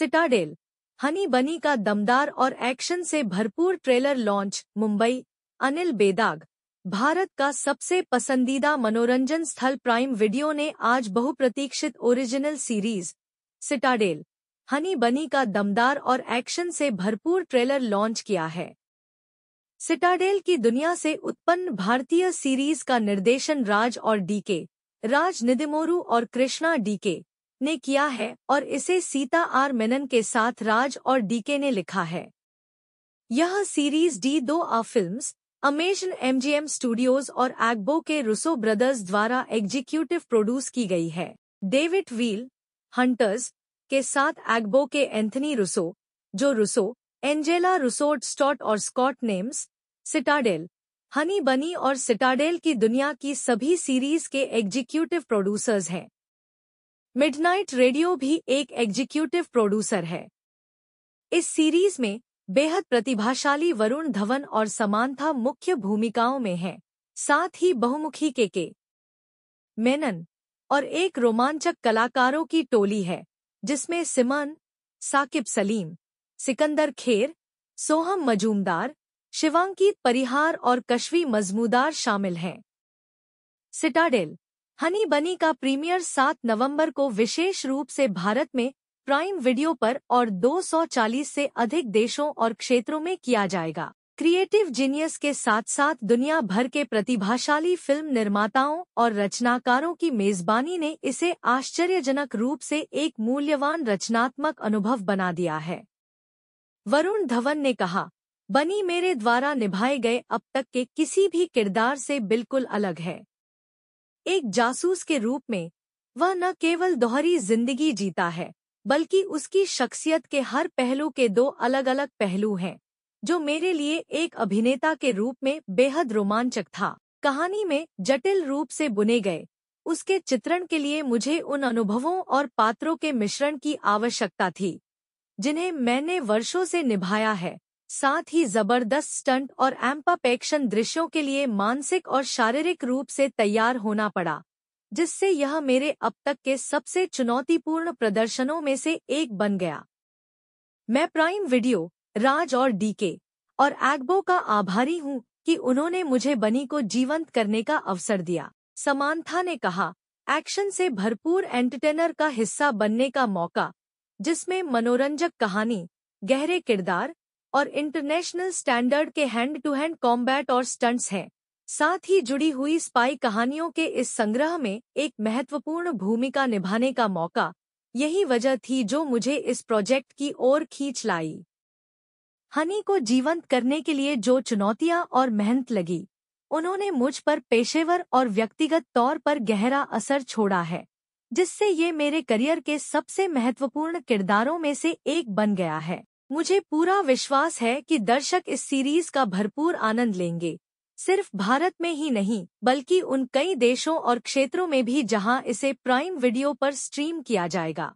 Citadel Honey बनी का दमदार और एक्शन से भरपूर ट्रेलर लॉन्च मुंबई अनिल बेदाग भारत का सबसे पसंदीदा मनोरंजन स्थल प्राइम वीडियो ने आज बहुप्रतीक्षित ओरिजिनल सीरीज सिटाडेल हनी बनी का दमदार और एक्शन से भरपूर ट्रेलर लॉन्च किया है सिटाडेल की दुनिया से उत्पन्न भारतीय सीरीज का निर्देशन राज और डीके राज निदिमोरू और कृष्णा डीके ने किया है और इसे सीता आर मेनन के साथ राज और डीके ने लिखा है यह सीरीज डी दो आ फिल्म्स अमेजन एमजीएम स्टूडियोज और एग्बो के रूसो ब्रदर्स द्वारा एग्जीक्यूटिव प्रोड्यूस की गई है डेविड व्हील हंटर्स के साथ एग्बो के एंथनी रूसो जो रुसो एंजेला रूसोड स्टॉट और स्कॉट नेम्स सिटाडेल हनी बनी और सिटाडेल की दुनिया की सभी सीरीज के एग्जीक्यूटिव प्रोड्यूसर्स हैं मिडनाइट रेडियो भी एक एग्जीक्यूटिव प्रोड्यूसर है इस सीरीज में बेहद प्रतिभाशाली वरुण धवन और समानता मुख्य भूमिकाओं में हैं, साथ ही बहुमुखी के के मेनन और एक रोमांचक कलाकारों की टोली है जिसमें सिमन साकिब सलीम सिकंदर खेर सोहम मजूमदार शिवांकित परिहार और कशवी मजमूदार शामिल हैं सिटाडेल हनी बनी का प्रीमियर 7 नवंबर को विशेष रूप से भारत में प्राइम वीडियो पर और 240 से अधिक देशों और क्षेत्रों में किया जाएगा क्रिएटिव जीनियस के साथ साथ दुनिया भर के प्रतिभाशाली फिल्म निर्माताओं और रचनाकारों की मेजबानी ने इसे आश्चर्यजनक रूप से एक मूल्यवान रचनात्मक अनुभव बना दिया है वरुण धवन ने कहा बनी मेरे द्वारा निभाए गए अब तक के किसी भी किरदार से बिल्कुल अलग है एक जासूस के रूप में वह न केवल दोहरी जिंदगी जीता है बल्कि उसकी शख्सियत के हर पहलू के दो अलग अलग पहलू हैं जो मेरे लिए एक अभिनेता के रूप में बेहद रोमांचक था कहानी में जटिल रूप से बुने गए उसके चित्रण के लिए मुझे उन अनुभवों और पात्रों के मिश्रण की आवश्यकता थी जिन्हें मैंने वर्षों से निभाया है साथ ही जबरदस्त स्टंट और एम्पापेक्षण दृश्यों के लिए मानसिक और शारीरिक रूप से तैयार होना पड़ा जिससे यह मेरे अब तक के सबसे चुनौतीपूर्ण प्रदर्शनों में से एक बन गया मैं प्राइम वीडियो राज और डीके और एग्बो का आभारी हूं कि उन्होंने मुझे बनी को जीवंत करने का अवसर दिया समानथा ने कहा एक्शन से भरपूर एंटरटेनर का हिस्सा बनने का मौका जिसमें मनोरंजक कहानी गहरे किरदार और इंटरनेशनल स्टैंडर्ड के हैंड टू हैंड कॉम्बैट और स्टंट्स हैं साथ ही जुड़ी हुई स्पाई कहानियों के इस संग्रह में एक महत्वपूर्ण भूमिका निभाने का मौका यही वजह थी जो मुझे इस प्रोजेक्ट की ओर खींच लाई हनी को जीवंत करने के लिए जो चुनौतियां और मेहनत लगी उन्होंने मुझ पर पेशेवर और व्यक्तिगत तौर पर गहरा असर छोड़ा है जिससे ये मेरे करियर के सबसे महत्वपूर्ण किरदारों में से एक बन गया है मुझे पूरा विश्वास है कि दर्शक इस सीरीज का भरपूर आनंद लेंगे सिर्फ भारत में ही नहीं बल्कि उन कई देशों और क्षेत्रों में भी जहां इसे प्राइम वीडियो पर स्ट्रीम किया जाएगा